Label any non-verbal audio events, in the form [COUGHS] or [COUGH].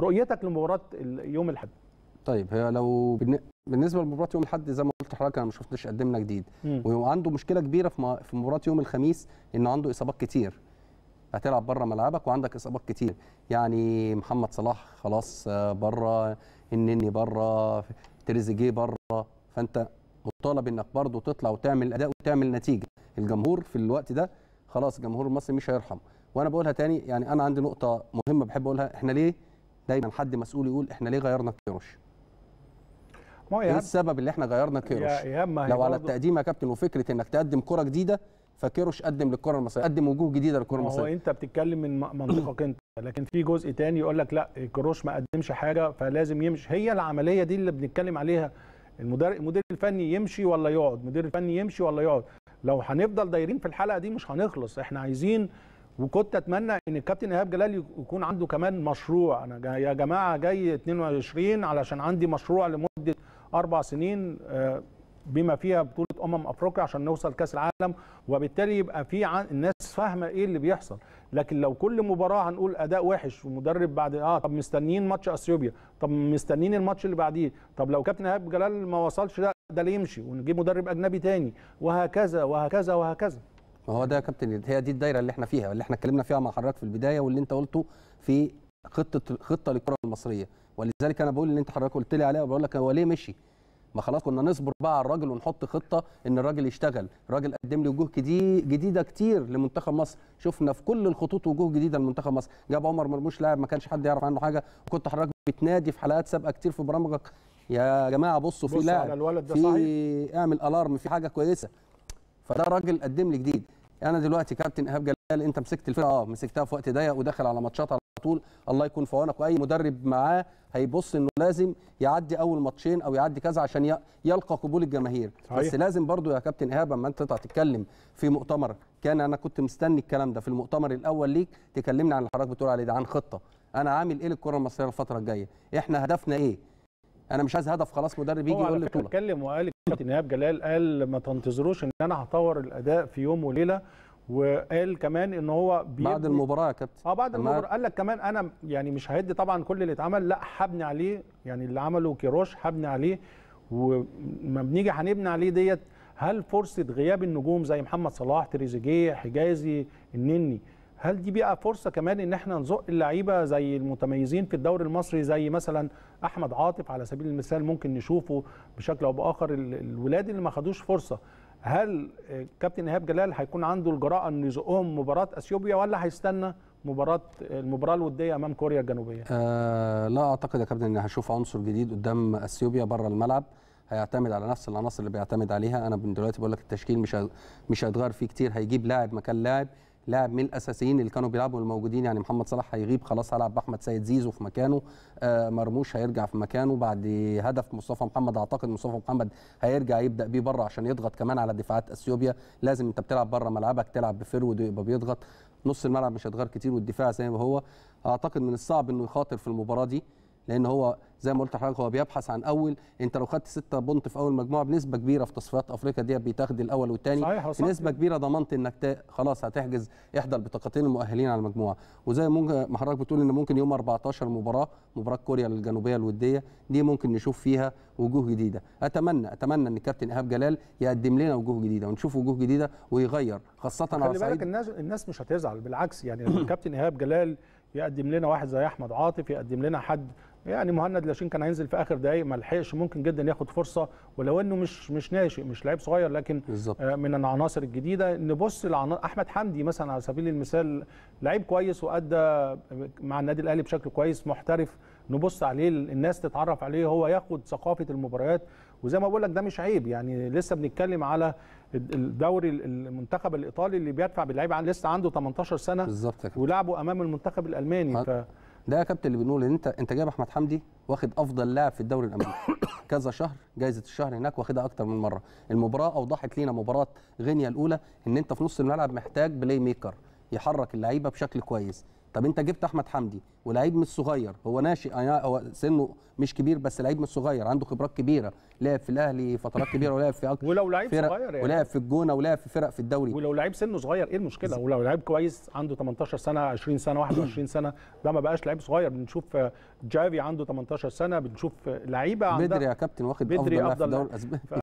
رؤيتك لمباراه يوم الاحد طيب هي لو بالنسبه لمباراه يوم الاحد زي ما قلت لحضرتك انا ما شفتش قدمنا إيه جديد وعنده مشكله كبيره في مباراه يوم الخميس انه عنده اصابات كتير هتلعب بره ملعبك وعندك اصابات كتير يعني محمد صلاح خلاص آه، بره النني بره تريزيجيه بره فانت مطالب انك برضه تطلع وتعمل اداء وتعمل نتيجه الجمهور في الوقت ده خلاص الجمهور المصري مش هيرحم وانا بقولها تاني يعني انا عندي نقطه مهمه بحب اقولها احنا ليه دايما حد مسؤول يقول احنا ليه غيرنا كيروش ما ايه السبب اللي احنا غيرنا كيروش يا لو على التقديم يا كابتن وفكره انك تقدم كره جديده فكيروش قدم للكره المصريه قدم وجوه جديده للكره المصريه هو انت بتتكلم من منطقك انت لكن في جزء تاني يقول لك لا كيروش ما قدمش حاجه فلازم يمشي هي العمليه دي اللي بنتكلم عليها المدير المدير الفني يمشي ولا يقعد المدير الفني يمشي ولا يقعد لو هنفضل دايرين في الحلقه دي مش هنخلص احنا عايزين وكنت اتمنى ان الكابتن ايهاب جلال يكون عنده كمان مشروع انا يا جماعه جاي 22 علشان عندي مشروع لمده اربع سنين آه، بما فيها بطوله امم افريقيا عشان نوصل كاس العالم وبالتالي يبقى في الناس فاهمه ايه اللي بيحصل لكن لو كل مباراه هنقول اداء وحش ومدرب بعد اه طب مستنيين ماتش اثيوبيا طب مستنيين الماتش اللي بعديه طب لو كابتن ايهاب جلال ما وصلش ده ده ليه يمشي ونجيب مدرب اجنبي تاني وهكذا وهكذا وهكذا ما هو ده يا كابتن هي دي الدايره اللي احنا فيها اللي احنا اتكلمنا فيها مع حضرتك في البدايه واللي انت قلته في خطه خطه للكره المصريه ولذلك انا بقول اللي انت حضرتك قلت لي عليها وبقول لك هو ليه مشي ما خلاص كنا نصبر بقى على الراجل ونحط خطه ان الراجل يشتغل الراجل قدم لي وجوه جديده كتير لمنتخب مصر شفنا في كل الخطوط وجوه جديده لمنتخب مصر جاب عمر مرموش لاعب ما كانش حد يعرف عنه حاجه وكنت حضرتك بتنادي في حلقات سابقه كتير في برامجك يا جماعه بصوا في لاعب في اعمل الارم في حاجه كويسه فده راجل قدم لي جديد انا دلوقتي كابتن ايهاب جلال انت مسكت الفرقه اه مسكتها في وقت ضيق ودخل على ماتشات على طول الله يكون في عونك واي مدرب معاه هيبص انه لازم يعدي اول ماتشين او يعدي كذا عشان يلقى قبول الجماهير صحيح. بس لازم برضو يا كابتن ايهاب اما انت تطلع تتكلم في مؤتمر كان انا كنت مستني الكلام ده في المؤتمر الاول ليك تكلمني عن اللي حضرتك بتقول عليه ده عن خطه انا عامل ايه للكره المصريه الفتره الجايه احنا هدفنا ايه انا مش عايز هدف خلاص مدرب يجي يقول لي طول اتكلم وقال كابتن ايهاب جلال قال ما تنتظروش ان انا هطور الاداء في يوم وليله وقال كمان ان هو بعد المباراه يا كابتن اه بعد المباراه قال لك كمان انا يعني مش هدي طبعا كل اللي اتعمل لا هبني عليه يعني اللي عمله كيروش هبني عليه وما بنيجي هنبني عليه ديت هل فرصه غياب النجوم زي محمد صلاح تريزيجيه حجازي النني هل دي بقى فرصه كمان ان احنا نزق اللعيبه زي المتميزين في الدوري المصري زي مثلا احمد عاطف على سبيل المثال ممكن نشوفه بشكل او باخر الولاد اللي ما خدوش فرصه هل آه، كابتن ايهاب جلال هيكون عنده الجراءه انه يزقهم مباراه اثيوبيا ولا هيستنى مباراه المباراه الوديه امام كوريا الجنوبيه؟ آه لا اعتقد يا كابتن ان هشوف عنصر جديد قدام اثيوبيا بره الملعب هيعتمد على نفس العناصر اللي بيعتمد عليها انا من دلوقتي بقول لك التشكيل مش مش هيتغير فيه كتير هيجيب لاعب مكان لاعب لاعب من الاساسيين اللي كانوا بيلعبوا الموجودين يعني محمد صلاح هيغيب خلاص هلعب باحمد سيد زيزو في مكانه آه، مرموش هيرجع في مكانه بعد هدف مصطفى محمد اعتقد مصطفى محمد هيرجع يبدا بيه بره عشان يضغط كمان على دفاعات اثيوبيا لازم انت بتلعب بره ملعبك تلعب بفرود يبقى بيضغط نص الملعب مش هتغير كتير والدفاع زي ما هو اعتقد من الصعب انه يخاطر في المباراه دي لان هو زي ما قلت لحضرتك هو بيبحث عن اول انت لو خدت ستة بونت في اول مجموعه بنسبه كبيره في تصفيات افريقيا دي بتاخد الاول والثاني بنسبه كبيره ضمنت انك خلاص هتحجز احدى البطاقتين المؤهلين على المجموعه وزي ممكن ما حضرتك بتقول ان ممكن يوم 14 مباراه مباراه كوريا الجنوبيه الوديه دي ممكن نشوف فيها وجوه جديده اتمنى اتمنى ان الكابتن ايهاب جلال يقدم لنا وجوه جديده ونشوف وجوه جديده ويغير خاصه على صعيد خلي بالك الناس الناس مش هتزعل بالعكس يعني الكابتن [CLEARS THROAT] ايهاب جلال يقدم لنا واحد زي احمد عاطف يقدم لنا حد يعني مهند لاشين كان هينزل في اخر دقايق ما لحقش ممكن جدا ياخد فرصه ولو انه مش مش ناشئ مش لعيب صغير لكن بالزبط. آه، من العناصر الجديده نبص احمد حمدي مثلا على سبيل المثال لعيب كويس وادى مع النادي الاهلي بشكل كويس محترف نبص عليه الناس تتعرف عليه هو ياخد ثقافه المباريات وزي ما بقول لك ده مش عيب يعني لسه بنتكلم على الدوري المنتخب الايطالي اللي بيدفع باللعيب لسه عنده 18 سنه بالظبط ولعبه امام المنتخب الالماني ف... ده يا كابتن اللي بنقول ان انت انت جايب احمد حمدي واخد افضل لاعب في الدوري الامريكي [COUGHS] كذا شهر جائزه الشهر هناك واخدها اكتر من مره المباراه اوضحت لينا مباراه غينيا الاولى ان انت في نص الملعب محتاج بلاي ميكر يحرك اللعيبه بشكل كويس طب انت جبت احمد حمدي ولعيب مش صغير هو ناشئ آه، هو سنه مش كبير بس لعيب مش صغير عنده خبرات كبيره لعب في الاهلي فترات كبيره ولعب في أك... ولو لعيب صغير يعني ولعب في الجونه ولعب في فرق في الدوري ولو لعيب سنه صغير ايه المشكله ولو لعيب كويس عنده 18 سنه 20 سنه 21 سنه ده ما بقاش لعيب صغير بنشوف آه، جافي عنده 18 سنه بنشوف آه، لعيبه عندها بدري يا كابتن واخد افضل, أفضل, أفضل في الدوري الاسباني